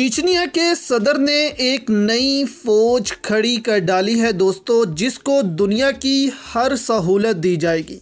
चीचनिया के सदर ने एक नई फौज खड़ी कर डाली है दोस्तों जिसको दुनिया की हर सहूलत दी जाएगी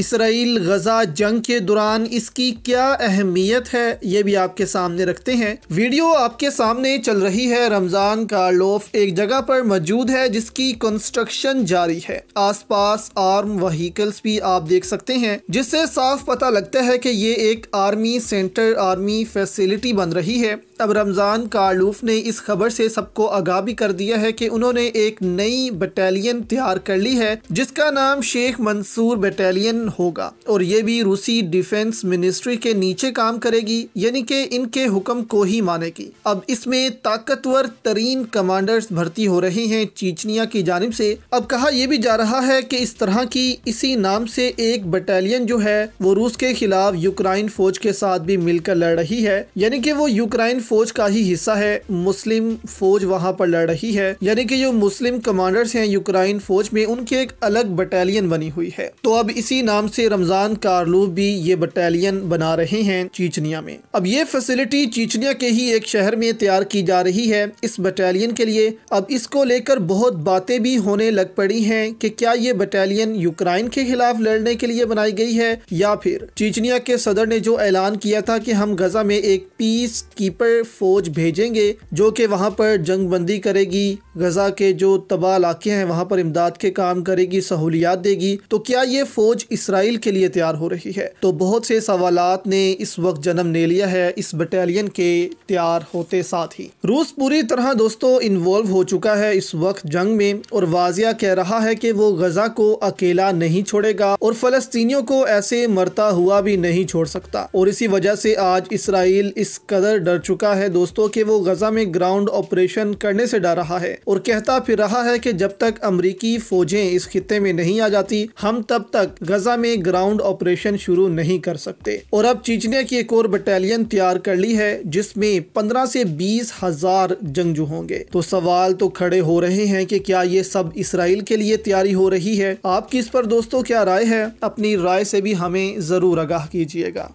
इसराइल गजा जंग के दौरान इसकी क्या अहमियत है ये भी आपके सामने रखते हैं वीडियो आपके सामने चल रही है रमज़ान कार्लोफ एक जगह पर मौजूद है जिसकी कंस्ट्रक्शन जारी है आसपास आर्म वहीकल्स भी आप देख सकते हैं जिससे साफ पता लगता है कि ये एक आर्मी सेंटर आर्मी फैसिलिटी बन रही है अब रमज़ान कार्लूफ ने इस खबर से सबको आगाह भी कर दिया है कि उन्होंने एक नई बटालियन तैयार कर ली है जिसका नाम शेख मंसूर बटालियन होगा और ये भी रूसी डिफेंस मिनिस्ट्री के नीचे काम करेगी यानी कि इनके हुक्म को ही मानेगी अब इसमें ताकतवर तरीन कमांडर्स भर्ती हो रहे हैं चीचनिया की जानब से अब कहा यह भी जा रहा है कि इस तरह की इसी नाम से एक बटालियन जो है वो रूस के खिलाफ यूक्राइन फौज के साथ भी मिलकर लड़ रही है यानी कि वो यूक्राइन फौज का ही हिस्सा है मुस्लिम फौज वहाँ पर लड़ रही है यानी कि जो मुस्लिम कमांडर्स हैं यूक्राइन फौज में उनकी एक अलग बटालियन बनी हुई है तो अब इसी नाम नाम से रमज़ान कारलू भी ये बटालियन बना रहे हैं चीचनिया में अब ये फैसिलिटी चीचनिया के ही एक शहर में तैयार की जा रही है इस बटालियन के लिए अब इसको लेकर बहुत बातें भी होने लग पड़ी हैं कि क्या ये बटालियन यूक्राइन के खिलाफ लड़ने के लिए बनाई गई है या फिर चीचनिया के सदर ने जो ऐलान किया था कि हम गजा में एक पीस कीपर फौज भेजेंगे जो कि वहाँ पर जंग बंदी करेगी गजा के जो तबाह इलाके हैं वहाँ पर इमदाद के काम करेगी सहूलियात देगी तो क्या ये फौज इसराइल के लिए तैयार हो रही है तो बहुत से सवाल ने इस वक्त जन्म ले लिया है इस बटालियन के तैयार होते साथ ही रूस पूरी तरह दोस्तों इन्वॉल्व हो चुका है इस वक्त जंग में और वाजिया कह रहा है की वो गजा को अकेला नहीं छोड़ेगा और फलस्तीनियों को ऐसे मरता हुआ भी नहीं छोड़ सकता और इसी वजह से आज इसराइल इस कदर डर चुका है दोस्तों की वो गजा में ग्राउंड ऑपरेशन करने से डर रहा है और कहता फिर रहा है कि जब तक अमरीकी फौजें इस खत्े में नहीं आ जाती हम तब तक गजा गाजा में ग्राउंड ऑपरेशन शुरू नहीं कर सकते और अब चीचने की एक और बटालियन तैयार कर ली है जिसमें पंद्रह से बीस हजार जंगजू होंगे तो सवाल तो खड़े हो रहे हैं कि क्या ये सब इसराइल के लिए तैयारी हो रही है आपकी इस पर दोस्तों क्या राय है अपनी राय से भी हमें जरूर आगाह कीजिएगा